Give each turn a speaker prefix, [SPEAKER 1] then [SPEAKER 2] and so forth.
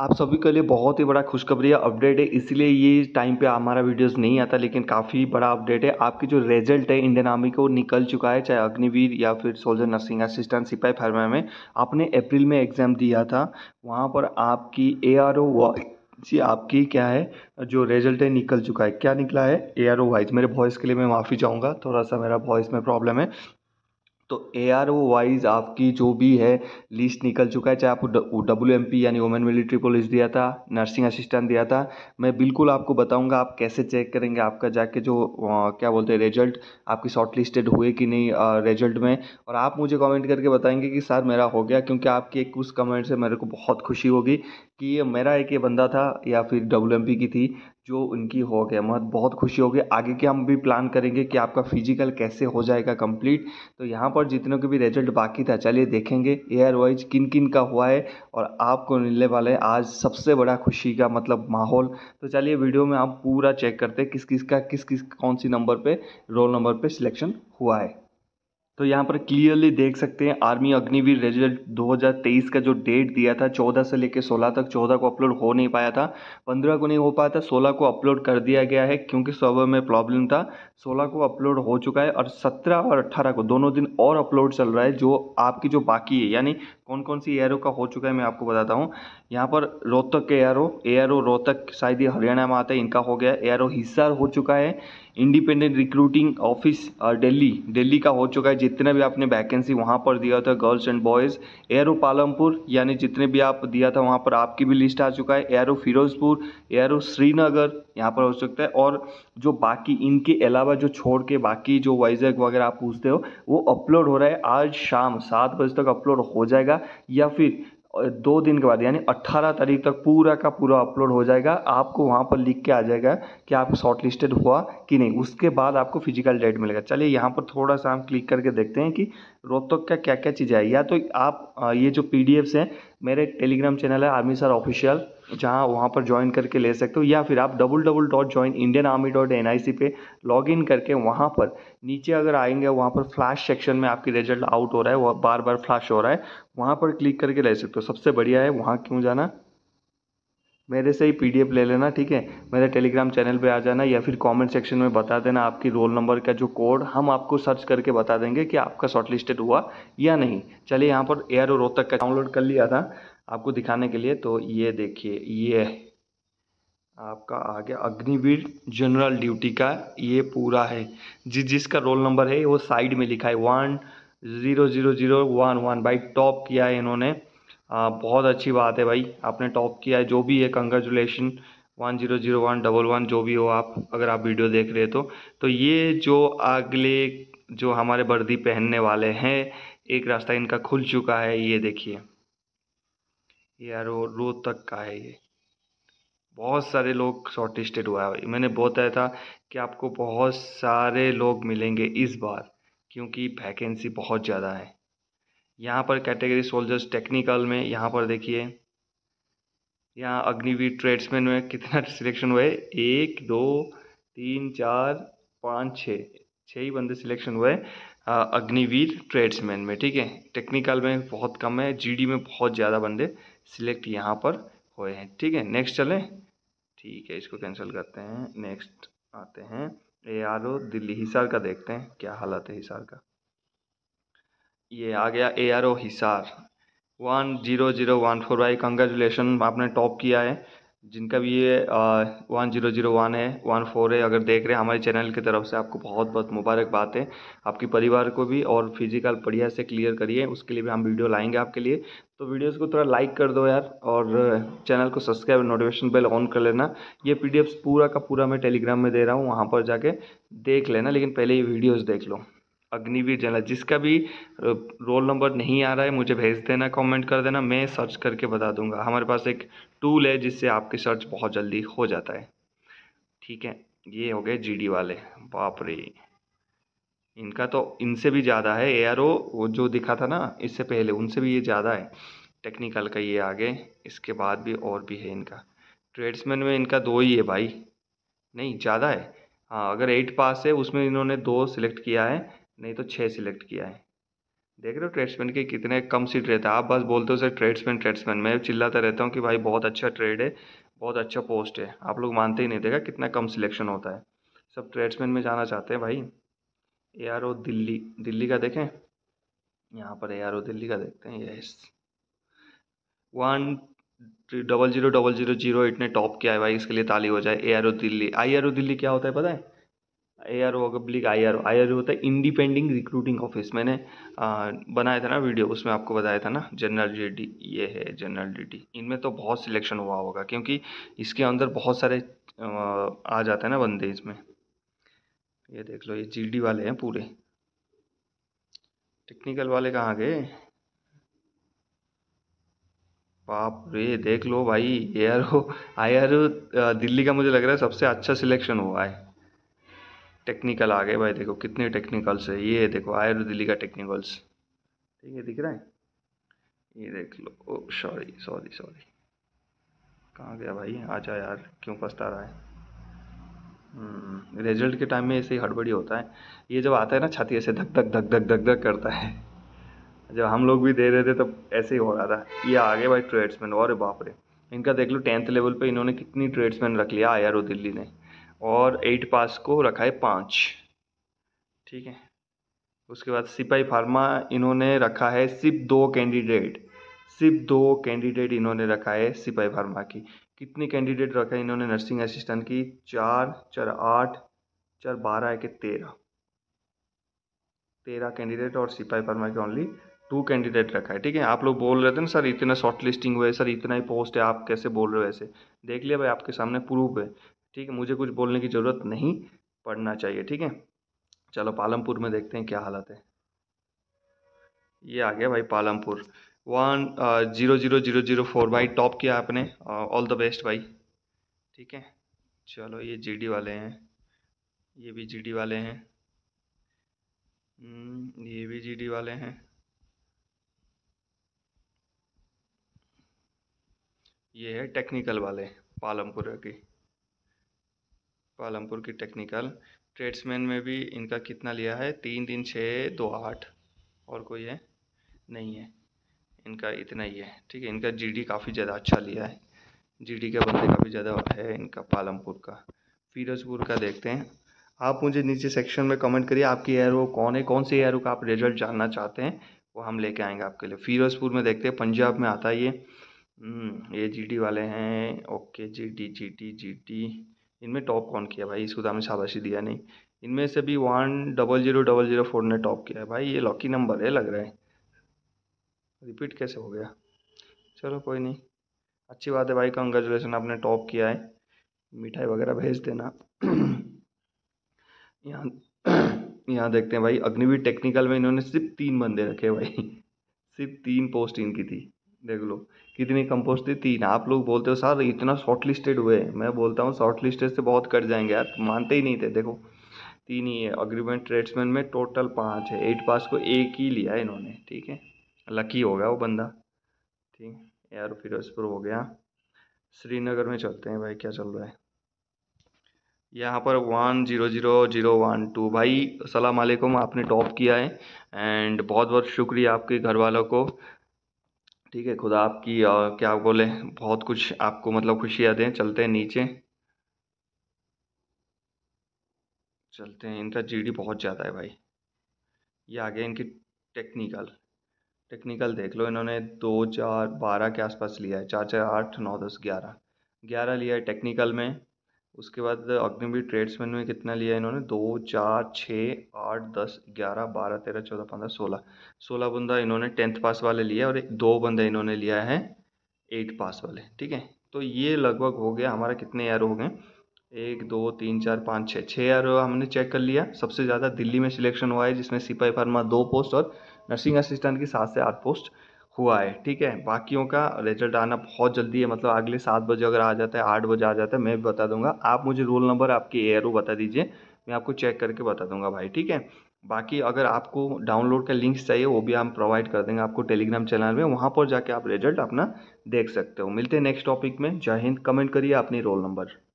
[SPEAKER 1] आप सभी के लिए बहुत ही बड़ा खुशखबरी या अपडेट है इसलिए ये टाइम पे हमारा वीडियोस नहीं आता लेकिन काफ़ी बड़ा अपडेट है आपकी जो रिजल्ट है इंडियन आर्मी को निकल चुका है चाहे अग्निवीर या फिर सोल्जर नर्सिंग असिस्टेंट सिपाही फार्मा में आपने अप्रैल में एग्ज़ाम दिया था वहाँ पर आपकी ए आर ओ जी आपकी क्या है जो रिजल्ट है निकल चुका है क्या निकला है ए आर ओ वाइज मेरे वॉइस के लिए मैं माफ़ी चाहूँगा थोड़ा सा मेरा वॉइस में प्रॉब्लम है तो ए आर ओ वाइज आपकी जो भी है लिस्ट निकल चुका है चाहे आपको डब्ल्यू एम पी यानी वुमेन मिलिट्री पुलिस दिया था नर्सिंग असिस्टेंट दिया था मैं बिल्कुल आपको बताऊंगा आप कैसे चेक करेंगे आपका जाके जो आ, क्या बोलते हैं रिजल्ट आपकी शॉर्ट लिस्टेड हुए कि नहीं रिजल्ट में और आप मुझे कमेंट करके बताएंगे कि सर मेरा हो गया क्योंकि आपके एक उस कमेंट से मेरे को बहुत खुशी होगी कि ये मेरा एक ये बंदा था या फिर डब्ल्यू एम पी की थी जो उनकी हो गया मत बहुत खुशी होगी आगे के हम भी प्लान करेंगे कि आपका फिजिकल कैसे हो जाएगा कंप्लीट तो यहाँ पर जितने के भी रिजल्ट बाकी था चलिए देखेंगे एयर वाइज किन किन का हुआ है और आपको मिलने वाले आज सबसे बड़ा खुशी का मतलब माहौल तो चलिए वीडियो में आप पूरा चेक करते किस किस का किस किस कौन सी नंबर पर रोल नंबर पर सिलेक्शन हुआ है तो यहाँ पर क्लियरली देख सकते हैं आर्मी अग्निवीर रिजल्ट 2023 का जो डेट दिया था 14 से लेकर 16 तक 14 को अपलोड हो नहीं पाया था 15 को नहीं हो पाया था 16 को अपलोड कर दिया गया है क्योंकि सर्वर में प्रॉब्लम था 16 को अपलोड हो चुका है और 17 और 18 को दोनों दिन और अपलोड चल रहा है जो आपकी जो बाकी है यानी कौन कौन सी एयरो का हो चुका है मैं आपको बताता हूँ यहाँ पर रोहतक के एयरो एयरो रोहतक शायद ये हरियाणा में आता है इनका हो गया एयरो हिसार हो चुका है independent recruiting office Delhi Delhi का हो चुका है जितने भी आपने वैकेंसी वहाँ पर दिया था girls and boys ARO Palampur यानी जितने भी आप दिया था वहाँ पर आपकी भी लिस्ट आ चुका है एयरो फिरोजपुर एयरो श्रीनगर यहाँ पर हो सकता है और जो बाकी इनके अलावा जो छोड़ के बाकी जो वाइजैक वगैरह आप पूछते हो वो अपलोड हो रहा है आज शाम सात बजे तक अपलोड हो जाएगा या फिर दो दिन के बाद यानी अट्ठारह तारीख तक पूरा का पूरा अपलोड हो जाएगा आपको वहाँ पर लिख के आ जाएगा कि आप शॉर्ट लिस्टेड हुआ कि नहीं उसके बाद आपको फिजिकल डेट मिलेगा चलिए यहाँ पर थोड़ा सा हम क्लिक करके देखते हैं कि रोहतक का क्या क्या चीज़ है या तो आप ये जो पी हैं मेरे टेलीग्राम चैनल है आर्मी सर ऑफिशियल जहाँ वहाँ पर ज्वाइन करके ले सकते हो या फिर आप double double dot join Indian army dot N I C पे लॉग इन करके वहाँ पर नीचे अगर आएंगे वहाँ पर फ्लैश सेक्शन में आपकी रिजल्ट आउट हो रहा है वह बार बार फ्लैश हो रहा है वहाँ पर क्लिक करके ले सकते हो सबसे बढ़िया है वहाँ क्यों जाना मेरे से ही पीडीएफ ले लेना ठीक है मेरे टेलीग्राम चैनल पे आ जाना या फिर कमेंट सेक्शन में बता देना आपकी रोल नंबर का जो कोड हम आपको सर्च करके बता देंगे कि आपका शॉर्टलिस्टेड हुआ या नहीं चलिए यहाँ पर एयर रोहतक का डाउनलोड कर लिया था आपको दिखाने के लिए तो ये देखिए ये आपका आ गया अग्निवीर जनरल ड्यूटी का ये पूरा है जिस जिसका रोल नंबर है वो साइड में लिखा है one zero zero zero one one भाई टॉप किया है इन्होंने आ, बहुत अच्छी बात है भाई आपने टॉप किया है जो भी है congratulation one zero zero one double one जो भी हो आप अगर आप वीडियो देख रहे हो तो तो ये जो अगले जो हमारे वर्दी पहनने वाले हैं एक रास्ता इनका खुल चुका है ये देखिए या रो तक का है ये बहुत सारे लोग शॉर्टलिस्टेड हुआ है मैंने बताया था कि आपको बहुत सारे लोग मिलेंगे इस बार क्योंकि वैकेंसी बहुत ज़्यादा है यहाँ पर कैटेगरी सोल्जर्स टेक्निकल में यहाँ पर देखिए यहाँ अग्निवीर ट्रेड्समैन में कितना सिलेक्शन हुए एक दो तीन चार पाँच छः छः ही बंदे सिलेक्शन हुए अग्निवीर ट्रेड्समैन में ठीक है टेक्निकल में बहुत कम है जीडी में बहुत ज़्यादा बंदे सिलेक्ट यहाँ पर हुए हैं ठीक है नेक्स्ट चलें ठीक है इसको कैंसिल करते हैं नेक्स्ट आते हैं A R O Delhi Hisar का देखते हैं क्या हालत है हिसार का ये आ गया A R O Hisar one zero zero one four भाई कंग्रेचुलेसन आपने टॉप किया है जिनका भी ये वन जीरो जीरो वन है वन फोर है अगर देख रहे हैं हमारे चैनल की तरफ से आपको बहुत बहुत मुबारकबाद है आपके परिवार को भी और फिजिकल बढ़िया से क्लियर करिए उसके लिए भी हम वीडियो लाएंगे आपके लिए तो वीडियोस को थोड़ा लाइक कर दो यार और चैनल को सब्सक्राइब नोटिफिकेशन बेल ऑन कर लेना ये पी पूरा का पूरा मैं टेलीग्राम में दे रहा हूँ वहाँ पर जाके देख लेना लेकिन पहले ये वीडियोज़ देख लो अग्निवीर जनरल जिसका भी रोल नंबर नहीं आ रहा है मुझे भेज देना कमेंट कर देना मैं सर्च करके बता दूंगा हमारे पास एक टूल है जिससे आपकी सर्च बहुत जल्दी हो जाता है ठीक है ये हो गए जीडी वाले बाप रे इनका तो इनसे भी ज़्यादा है ए वो जो दिखा था ना इससे पहले उनसे भी ये ज़्यादा है टेक्निकल का ये आगे इसके बाद भी और भी है इनका ट्रेड्समैन में इनका दो ही है भाई नहीं ज़्यादा है हाँ अगर एट पास है उसमें इन्होंने दो सिलेक्ट किया है नहीं तो छः सिलेक्ट किया है देख रहे हो ट्रेड्समैन के कितने कम सीट रहता है आप बस बोलते हो सर ट्रेड्समैन ट्रेड्समैन मैं चिल्लाता रहता हूँ कि भाई बहुत अच्छा ट्रेड है बहुत अच्छा पोस्ट है आप लोग मानते ही नहीं देगा कितना कम सिलेक्शन होता है सब ट्रेड्समैन में जाना चाहते हैं भाई A R O Delhi Delhi का देखें यहाँ पर ए आर ओ दिल्ली का देखते हैं yes one double zero double zero zero eight ने टॉप किया है भाई इसके लिए ताली हो जाए A R O Delhi I R O Delhi क्या होता है पता है A R O public I R O I R O होता है इंडिपेंडिंग रिक्रूटिंग ऑफिस मैंने आ, बनाया था ना वीडियो उसमें आपको बताया था ना जनरल डी डी ये है जनरल डी डी इनमें तो बहुत सिलेक्शन हुआ होगा क्योंकि इसके अंदर बहुत सारे आ जाते हैं ना बंदे इसमें ये देख लो ये जी डी वाले हैं पूरे टेक्निकल वाले कहाँ गए बाप रे देख लो भाई A R O I R O Delhi का मुझे लग रहा है सबसे अच्छा सिलेक्शन हुआ है टेक्निकल आ गए भाई देखो कितने टेक्निकल्स है ये देखो आयर दिल्ली का टेक्निकल्स ठीक है दिख रहा है ये देख लो ओ सॉरी सॉरी सॉरी कहाँ गया भाई आजा यार क्यों पछता रहा है रिजल्ट हम्म, के टाइम में ऐसे ही हड़बड़ी होता है ये जब आता है ना छाती ऐसे धक धक धक धक धक धक करता है जब हम लोग भी दे रहे थे तब ऐसे ही हो रहा था ये आ गए भाई ट्रेड्समैन और बाप रे इनका देख लो टेंथ लेवल पे इन्होंने कितनी ट्रेड्समैन रख लिया आयर दिल्ली ने और एट पास को रखा है पाँच ठीक है उसके बाद सिपाही फार्मा इन्होंने रखा है सिर्फ दो कैंडिडेट सिर्फ दो कैंडिडेट इन्होंने रखा है सिपाही फार्मा की कितने कैंडिडेट रखा है इन्होंने नर्सिंग असिस्टेंट की चार चार आठ चार बारह के तेरह तेरह कैंडिडेट और सिपाही फार्मा के ओनली टू कैंडिडेट रखा है ठीक है आप लोग बोल रहे थे ना सर इतना शॉर्ट लिस्टिंग हुए सर इतना ही पोस्ट है आप कैसे बोल रहे हो ऐसे देख लिया भाई आपके सामने प्रूफ है ठीक है मुझे कुछ बोलने की ज़रूरत नहीं पड़ना चाहिए ठीक है चलो पालमपुर में देखते हैं क्या हालत है ये आ गया भाई Palampur one zero zero zero zero four भाई टॉप किया आपने ऑल द बेस्ट भाई ठीक है चलो ये जीडी वाले हैं ये भी जीडी वाले हैं हम्म, ये भी जीडी वाले हैं ये है टेक्निकल वाले पालमपुर की पालमपुर की टेक्निकल ट्रेड्समैन में भी इनका कितना लिया है तीन तीन छः दो आठ और कोई है नहीं है इनका इतना ही है ठीक है इनका जीडी काफ़ी ज़्यादा अच्छा लिया है जीडी के बंदे काफ़ी ज़्यादा है इनका पालमपुर का फिरोजपुर का देखते हैं आप मुझे नीचे सेक्शन में कमेंट करिए आपकी वो कौन है कौन सी एरो का आप रिजल्ट जानना चाहते हैं वो हम लेके आएंगे आपके लिए फिरोजपुर में देखते हैं पंजाब में आता है ये हम्म, ये जीडी वाले हैं ओके जीडी जीडी जीडी इनमें टॉप कौन किया भाई इसको तो हमें शाबाशी दिया नहीं इनमें से भी one double zero double zero four ने टॉप किया है भाई ये लॉकी नंबर है लग रहा है रिपीट कैसे हो गया चलो कोई नहीं अच्छी बात है भाई कंग्रेचुलेसन आपने टॉप किया है मिठाई वगैरह भेज देना यहाँ यहाँ देखते हैं भाई अग्निवीर टेक्निकल में इन्होंने सिर्फ तीन बंदे रखे भाई सिर्फ तीन पोस्ट इनकी थी देख लो कितनी कंपोस्ट थी तीन आप लोग बोलते हो सर इतना शॉर्ट लिस्टेड हुए मैं बोलता हूँ शॉर्ट लिस्टेड से बहुत कट जाएंगे यार मानते ही नहीं थे देखो तीन ही है अग्रीमेंट ट्रेड्समैन में टोटल पाँच है एट पास को एक ही लिया है इन्होंने ठीक है लकी हो गया वो बंदा ठीक यार फिरोजपुर हो गया श्रीनगर में चलते हैं भाई क्या चल रहा है यहाँ पर one zero zero zero one two भाई सलाम वालेकुम आपने टॉप किया है एंड बहुत बहुत शुक्रिया आपके घर वालों को ठीक है खुदा आपकी और क्या बोले बहुत कुछ आपको मतलब खुशियाँ दें चलते हैं नीचे चलते हैं इनका जीडी बहुत ज़्यादा है भाई ये आगे इनकी टेक्निकल टेक्निकल देख लो इन्होंने दो चार बारह के आसपास लिया है चार चार आठ नौ दस ग्यारह ग्यारह लिया है टेक्निकल में उसके बाद अग्निवीर ट्रेड्समैन में कितना लिया इन्होंने दो चार छः आठ दस ग्यारह बारह तेरह चौदह पंद्रह सोलह सोलह बंदा इन्होंने टेंथ पास वाले लिया और दो बंदा इन्होंने लिया है एट पास वाले ठीक है तो ये लगभग हो गया हमारा कितने यार हो गए एक दो तीन चार पाँच छः छः यार हमने चेक कर लिया सबसे ज़्यादा दिल्ली में सिलेक्शन हुआ है जिसमें सिपाही फार्मा दो पोस्ट और नर्सिंग असिस्टेंट की सात से आठ पोस्ट हुआ है ठीक है बाकियों का रिजल्ट आना बहुत जल्दी है मतलब अगले सात बजे अगर आ जाता है आठ बजे आ जाता है मैं बता दूंगा आप मुझे रोल नंबर आपके ए बता दीजिए मैं आपको चेक करके बता दूंगा भाई ठीक है बाकी अगर आपको डाउनलोड का लिंक्स चाहिए वो भी हम प्रोवाइड कर देंगे आपको टेलीग्राम चैनल में वहाँ पर जाके आप रिजल्ट अपना देख सकते हो मिलते हैं नेक्स्ट टॉपिक में जय हिंद कमेंट करिए अपनी रोल नंबर